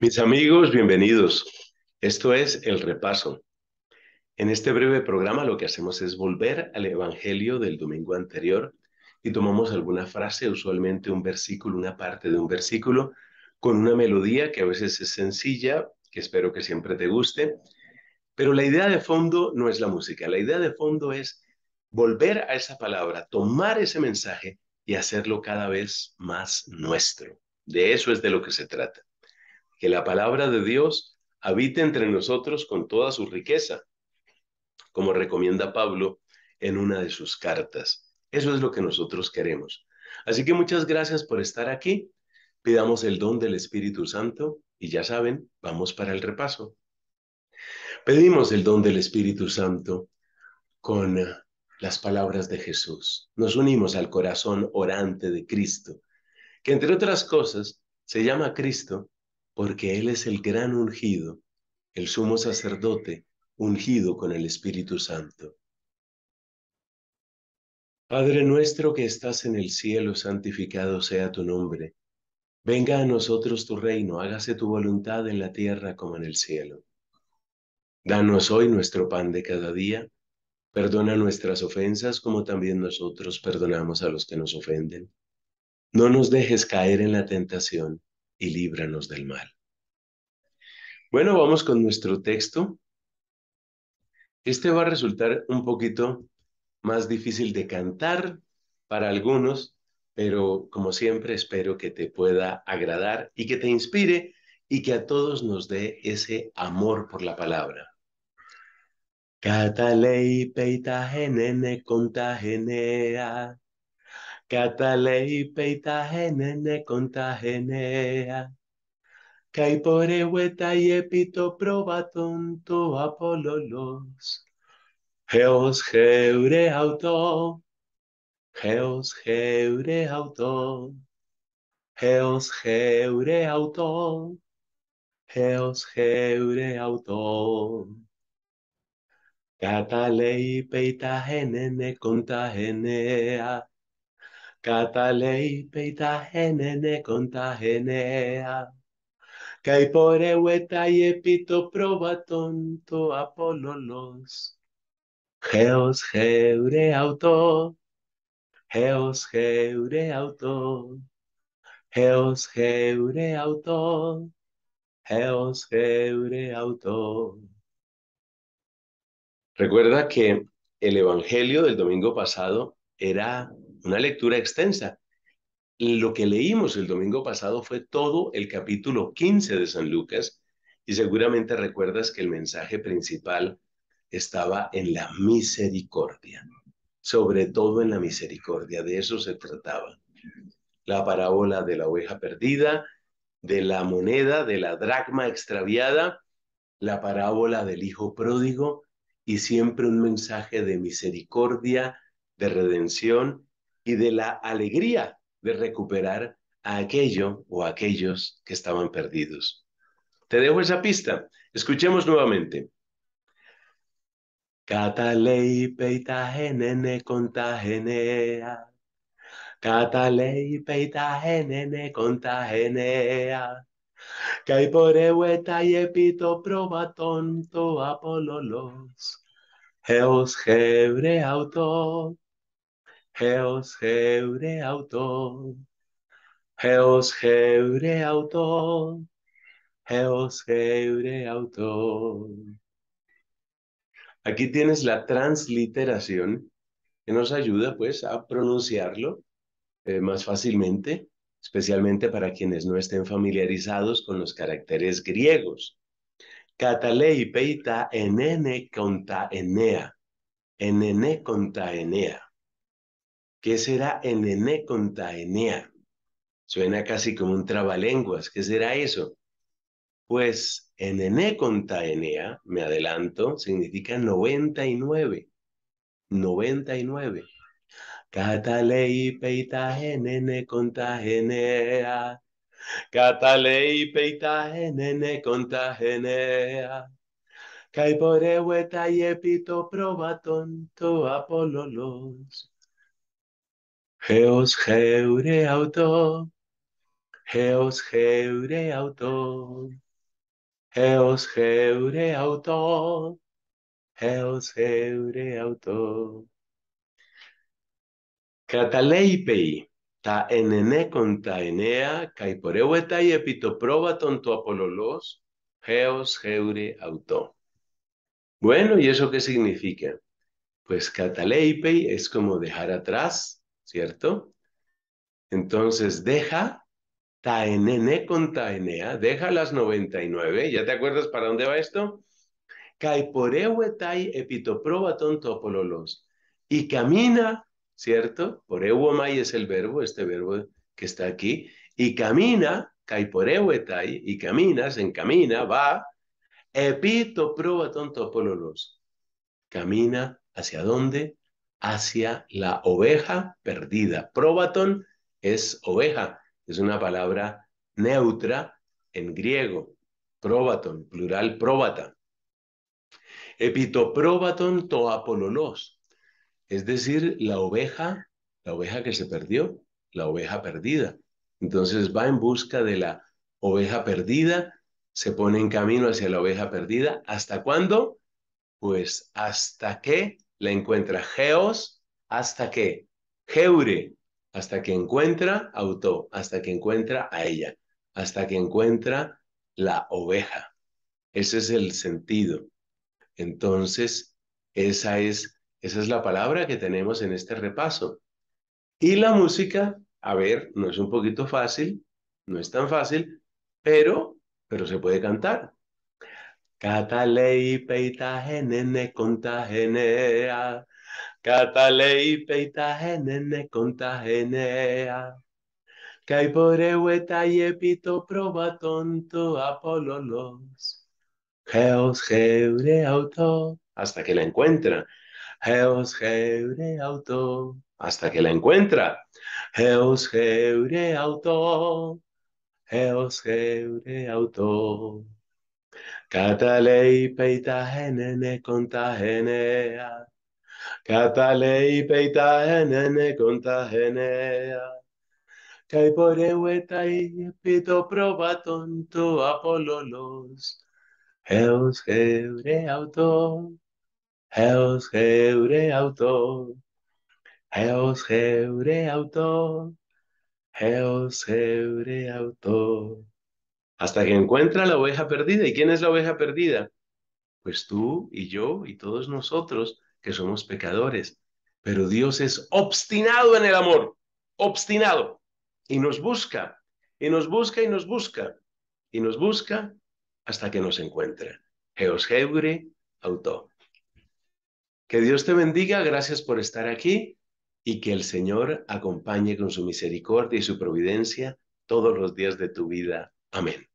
Mis amigos, bienvenidos. Esto es El Repaso. En este breve programa lo que hacemos es volver al Evangelio del domingo anterior y tomamos alguna frase, usualmente un versículo, una parte de un versículo, con una melodía que a veces es sencilla, que espero que siempre te guste, pero la idea de fondo no es la música, la idea de fondo es volver a esa palabra, tomar ese mensaje y hacerlo cada vez más nuestro. De eso es de lo que se trata que la palabra de Dios habite entre nosotros con toda su riqueza, como recomienda Pablo en una de sus cartas. Eso es lo que nosotros queremos. Así que muchas gracias por estar aquí. Pidamos el don del Espíritu Santo y ya saben, vamos para el repaso. Pedimos el don del Espíritu Santo con eh, las palabras de Jesús. Nos unimos al corazón orante de Cristo, que entre otras cosas se llama Cristo porque Él es el gran ungido, el sumo sacerdote, ungido con el Espíritu Santo. Padre nuestro que estás en el cielo, santificado sea tu nombre. Venga a nosotros tu reino, hágase tu voluntad en la tierra como en el cielo. Danos hoy nuestro pan de cada día. Perdona nuestras ofensas como también nosotros perdonamos a los que nos ofenden. No nos dejes caer en la tentación y líbranos del mal. Bueno, vamos con nuestro texto. Este va a resultar un poquito más difícil de cantar para algunos, pero como siempre espero que te pueda agradar y que te inspire y que a todos nos dé ese amor por la palabra. Catalei peita genene contagenea, Katalei peitagenene contagenea. Caipore hueta y epito proba tonto apololos. Geos geure auto. Geos geure auto. Geos geure auto. Geos geure auto. contagenea peita genene contagenea. Caipore hueta y epito proba tonto apololos. Geos geure auto. Geos geure auto. Geos geure auto. Geos geure Recuerda que el evangelio del domingo pasado era una lectura extensa. Lo que leímos el domingo pasado fue todo el capítulo 15 de San Lucas y seguramente recuerdas que el mensaje principal estaba en la misericordia, sobre todo en la misericordia, de eso se trataba. La parábola de la oveja perdida, de la moneda, de la dracma extraviada, la parábola del hijo pródigo y siempre un mensaje de misericordia, de redención y de la alegría de recuperar a aquello o a aquellos que estaban perdidos. Te dejo esa pista. Escuchemos nuevamente. peita genene contagenea. peita genene contagenea. Caiporehueta y probatonto proba tonto apololos. Heos hebre Heos geure auto. Heos geure auto. Heos geure auto. Aquí tienes la transliteración que nos ayuda pues a pronunciarlo eh, más fácilmente, especialmente para quienes no estén familiarizados con los caracteres griegos. Katalei peita enene conta enea. Enene conta enea. ¿Qué será enene contra Suena casi como un trabalenguas. ¿Qué será eso? Pues enene contra me adelanto, significa 99. 99. Catalei peita enene contra enea. Catalei peita contagenea contra enea. Caiporehueta y epito probatonto Geos geure auto, geos geure auto, geos geure auto, geos geure auto. Cataleipei, ta enene con ta enea, caiporeueta y epitoproba tonto apololos, geos geure auto. Bueno, ¿y eso qué significa? Pues cataleipei es como dejar atrás ¿cierto? Entonces, deja taenene con taenea, deja las 99, ¿ya te acuerdas para dónde va esto? tai epitoprobaton topololos. Y camina, ¿cierto? mai es el verbo, este verbo que está aquí. Y camina, tai, y camina, se encamina, va. Epitoprobaton topololos. Camina hacia dónde? hacia la oveja perdida. Probaton es oveja, es una palabra neutra en griego. Probaton, plural probata. Epitoprobaton toapololos, es decir, la oveja, la oveja que se perdió, la oveja perdida. Entonces va en busca de la oveja perdida, se pone en camino hacia la oveja perdida. ¿Hasta cuándo? Pues hasta que la encuentra geos hasta que, geure, hasta que encuentra auto, hasta que encuentra a ella, hasta que encuentra la oveja. Ese es el sentido. Entonces, esa es, esa es la palabra que tenemos en este repaso. Y la música, a ver, no es un poquito fácil, no es tan fácil, pero, pero se puede cantar. Catalei peita genene contagenea. Katalei peita genene contagenea. Kai y epito proba tonto apololos. Geos geure auto. Hasta que la encuentra. Geos geure auto. Hasta que la encuentra. Geos geure auto. Geos geure auto catalei contagenea. Kataleipeitajene contagenea. Caiporeuetai pito probaton tonto apololos. Heus heure auto. Heus heure auto. Heus heure auto. Heus heure auto hasta que encuentra la oveja perdida. ¿Y quién es la oveja perdida? Pues tú y yo y todos nosotros que somos pecadores. Pero Dios es obstinado en el amor, obstinado, y nos busca, y nos busca, y nos busca, y nos busca hasta que nos encuentra. auto. Que Dios te bendiga, gracias por estar aquí y que el Señor acompañe con su misericordia y su providencia todos los días de tu vida. Amén.